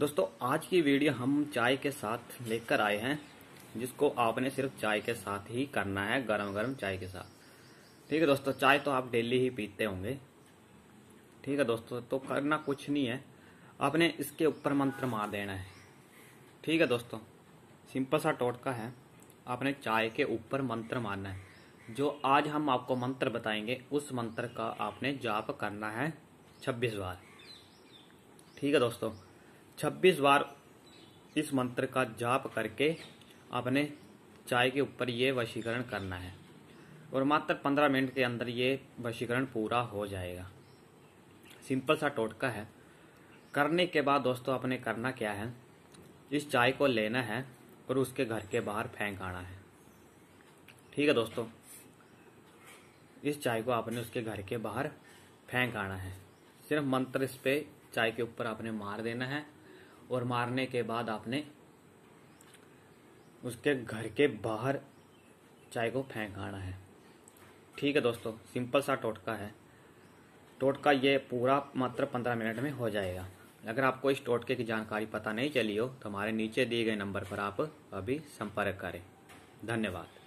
दोस्तों आज की वीडियो हम चाय के साथ लेकर आए हैं जिसको आपने सिर्फ चाय के साथ ही करना है गरम गरम चाय के साथ ठीक है दोस्तों चाय तो आप डेली ही पीते होंगे ठीक है दोस्तों तो करना कुछ नहीं है आपने इसके ऊपर मंत्र मार देना है ठीक है दोस्तों सिंपल सा टोटका है आपने चाय के ऊपर मंत्र मारना है जो आज हम आपको मंत्र बताएंगे उस मंत्र का आपने जाप करना है छब्बीस बार ठीक है दोस्तों छब्बीस बार इस मंत्र का जाप करके आपने चाय के ऊपर ये वशीकरण करना है और मात्र पंद्रह मिनट के अंदर ये वशीकरण पूरा हो जाएगा सिंपल सा टोटका है करने के बाद दोस्तों आपने करना क्या है इस चाय को लेना है और उसके घर के बाहर फेंक आना है ठीक है दोस्तों इस चाय को आपने उसके घर के बाहर फेंक आना है सिर्फ मंत्र इस पे चाय के ऊपर आपने मार देना है और मारने के बाद आपने उसके घर के बाहर चाय को फेंकाना है ठीक है दोस्तों सिंपल सा टोटका है टोटका ये पूरा मात्र पंद्रह मिनट में हो जाएगा अगर आपको इस टोटके की जानकारी पता नहीं चली हो तो हमारे नीचे दिए गए नंबर पर आप अभी संपर्क करें धन्यवाद